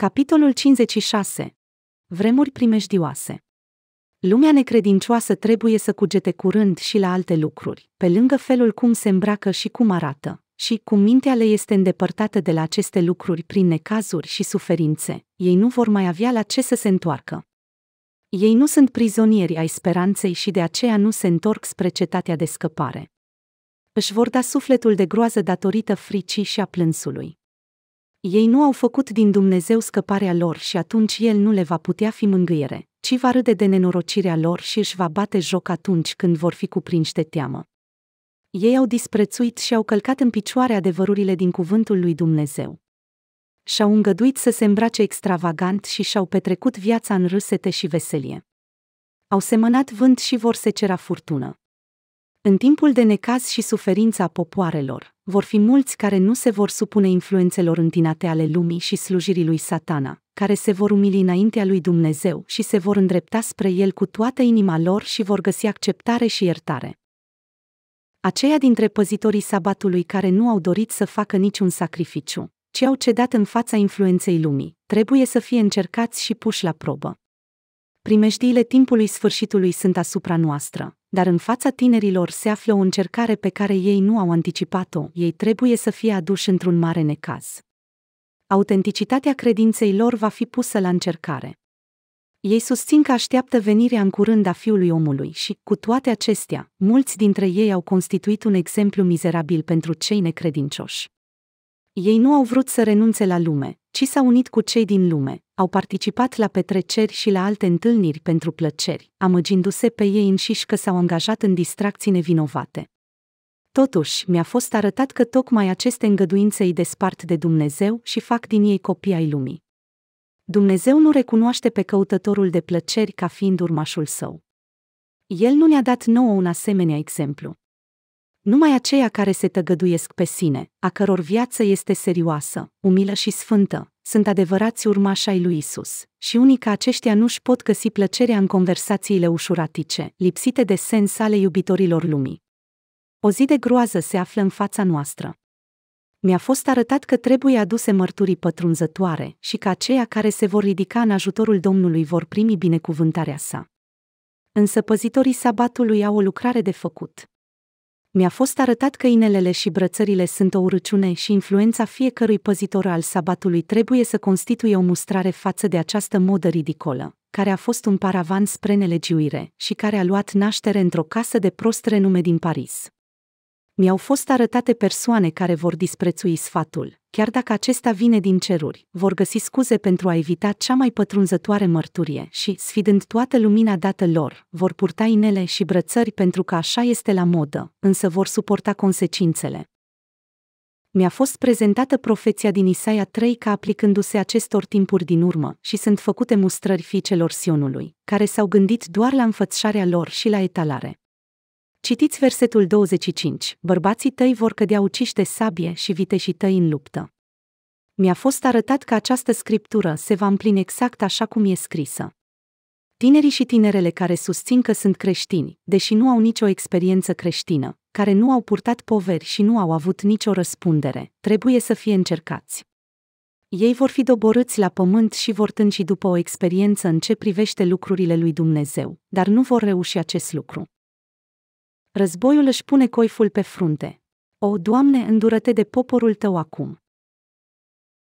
Capitolul 56. Vremuri primejdioase. Lumea necredincioasă trebuie să cugete curând și la alte lucruri, pe lângă felul cum se îmbracă și cum arată, și cum mintea le este îndepărtată de la aceste lucruri prin necazuri și suferințe, ei nu vor mai avea la ce să se întoarcă. Ei nu sunt prizonieri ai speranței și de aceea nu se întorc spre cetatea de scăpare. Își vor da sufletul de groază datorită fricii și a plânsului. Ei nu au făcut din Dumnezeu scăparea lor și atunci El nu le va putea fi mângâiere, ci va râde de nenorocirea lor și își va bate joc atunci când vor fi cuprinși de teamă. Ei au disprețuit și au călcat în picioare adevărurile din cuvântul lui Dumnezeu. Și-au îngăduit să se îmbrace extravagant și și-au petrecut viața în râsete și veselie. Au semănat vânt și vor secera furtună. În timpul de necaz și suferința popoarelor, vor fi mulți care nu se vor supune influențelor întinate ale lumii și slujirii lui satana, care se vor umili înaintea lui Dumnezeu și se vor îndrepta spre el cu toată inima lor și vor găsi acceptare și iertare. Aceia dintre păzitorii sabatului care nu au dorit să facă niciun sacrificiu, ci au cedat în fața influenței lumii, trebuie să fie încercați și puși la probă. Primejdiile timpului sfârșitului sunt asupra noastră, dar în fața tinerilor se află o încercare pe care ei nu au anticipat-o, ei trebuie să fie aduși într-un mare necaz. Autenticitatea credinței lor va fi pusă la încercare. Ei susțin că așteaptă venirea în curând a fiului omului și, cu toate acestea, mulți dintre ei au constituit un exemplu mizerabil pentru cei necredincioși. Ei nu au vrut să renunțe la lume, ci s-a unit cu cei din lume, au participat la petreceri și la alte întâlniri pentru plăceri, amăgindu-se pe ei înșiși că s-au angajat în distracții nevinovate. Totuși, mi-a fost arătat că tocmai aceste îngăduințe îi despart de Dumnezeu și fac din ei copii ai lumii. Dumnezeu nu recunoaște pe căutătorul de plăceri ca fiind urmașul său. El nu ne-a dat nouă un asemenea exemplu. Numai aceia care se tăgăduiesc pe sine, a căror viață este serioasă, umilă și sfântă, sunt adevărați urmași ai lui Isus, și unii ca aceștia nu-și pot găsi plăcerea în conversațiile ușuratice, lipsite de sens ale iubitorilor lumii. O zi de groază se află în fața noastră. Mi-a fost arătat că trebuie aduse mărturii pătrunzătoare și că aceia care se vor ridica în ajutorul Domnului vor primi binecuvântarea sa. Însă păzitorii sabatului au o lucrare de făcut mi-a fost arătat că inelele și brățările sunt o urăciune și influența fiecărui păzitor al sabatului trebuie să constituie o mustrare față de această modă ridicolă, care a fost un paravan spre nelegiuire și care a luat naștere într-o casă de prost renume din Paris mi-au fost arătate persoane care vor disprețui sfatul, chiar dacă acesta vine din ceruri, vor găsi scuze pentru a evita cea mai pătrunzătoare mărturie și, sfidând toată lumina dată lor, vor purta inele și brățări pentru că așa este la modă, însă vor suporta consecințele. Mi-a fost prezentată profeția din Isaia 3 ca aplicându-se acestor timpuri din urmă și sunt făcute mustrări fiicelor Sionului, care s-au gândit doar la înfățșarea lor și la etalare. Citiți versetul 25. Bărbații tăi vor cădea uciși de sabie și viteșii tăi în luptă. Mi-a fost arătat că această scriptură se va împlini exact așa cum e scrisă. Tinerii și tinerele care susțin că sunt creștini, deși nu au nicio experiență creștină, care nu au purtat poveri și nu au avut nicio răspundere, trebuie să fie încercați. Ei vor fi doborâți la pământ și vor tânci după o experiență în ce privește lucrurile lui Dumnezeu, dar nu vor reuși acest lucru. Războiul își pune coiful pe frunte. O, Doamne, îndurăte de poporul tău acum!